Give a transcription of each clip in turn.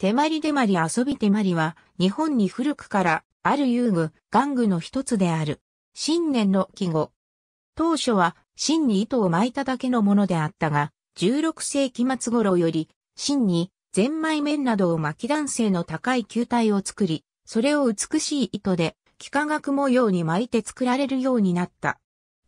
手まりでまり遊び手まりは、日本に古くからある遊具、玩具の一つである。新年の季語。当初は、真に糸を巻いただけのものであったが、16世紀末頃より、真に、ゼンマイなどを巻き男性の高い球体を作り、それを美しい糸で、幾何学模様に巻いて作られるようになった。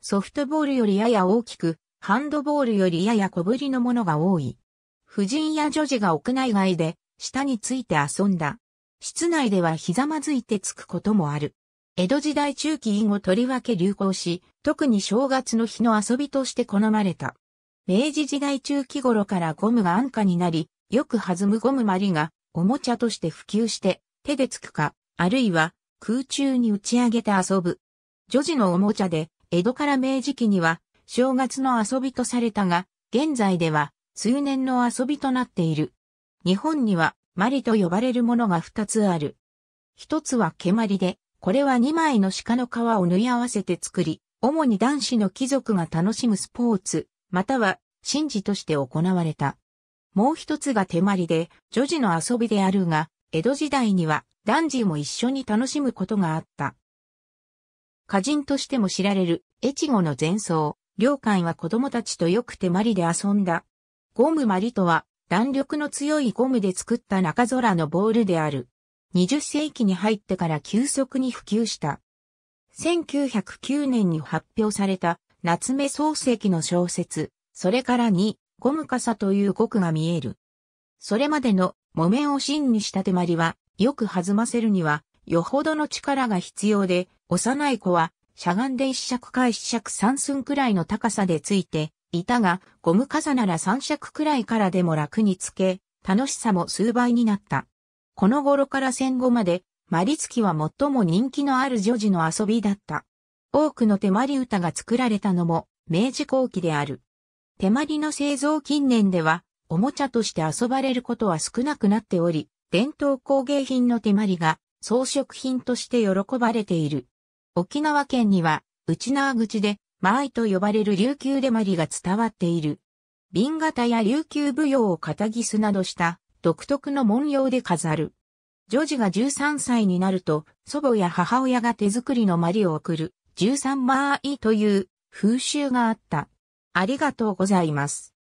ソフトボールよりやや大きく、ハンドボールよりやや小ぶりのものが多い。婦人や女児が屋内外で下について遊んだ。室内ではひざまずいてつくこともある。江戸時代中期以後とりわけ流行し、特に正月の日の遊びとして好まれた。明治時代中期頃からゴムが安価になり、よく弾むゴムまりが、おもちゃとして普及して、手でつくか、あるいは空中に打ち上げて遊ぶ。女児のおもちゃで、江戸から明治期には、正月の遊びとされたが、現在では、数年の遊びとなっている。日本にはマリと呼ばれるものが二つある。一つは毛マリで、これは二枚の鹿の皮を縫い合わせて作り、主に男子の貴族が楽しむスポーツ、または神事として行われた。もう一つが手まりで、女児の遊びであるが、江戸時代には男児も一緒に楽しむことがあった。歌人としても知られる越後の前奏、良寛は子供たちとよく手まりで遊んだ。ゴムまりとは、弾力の強いゴムで作った中空のボールである。20世紀に入ってから急速に普及した。1909年に発表された夏目漱石の小説、それからにゴム傘という語句が見える。それまでの木綿を芯にした手まりは、よく弾ませるには、よほどの力が必要で、幼い子は、しゃがんで一尺回一尺三寸くらいの高さでついて、いたが、ゴム傘なら三尺くらいからでも楽につけ、楽しさも数倍になった。この頃から戦後まで、マリツキは最も人気のある女児の遊びだった。多くの手まり歌が作られたのも、明治後期である。手まりの製造近年では、おもちゃとして遊ばれることは少なくなっており、伝統工芸品の手まりが装飾品として喜ばれている。沖縄県には、内縄口でマ合イと呼ばれる琉球でマリが伝わっている。瓶型や琉球舞踊を肩ギスなどした独特の文様で飾る。女児が13歳になると祖母や母親が手作りのマリを送る13マ合イという風習があった。ありがとうございます。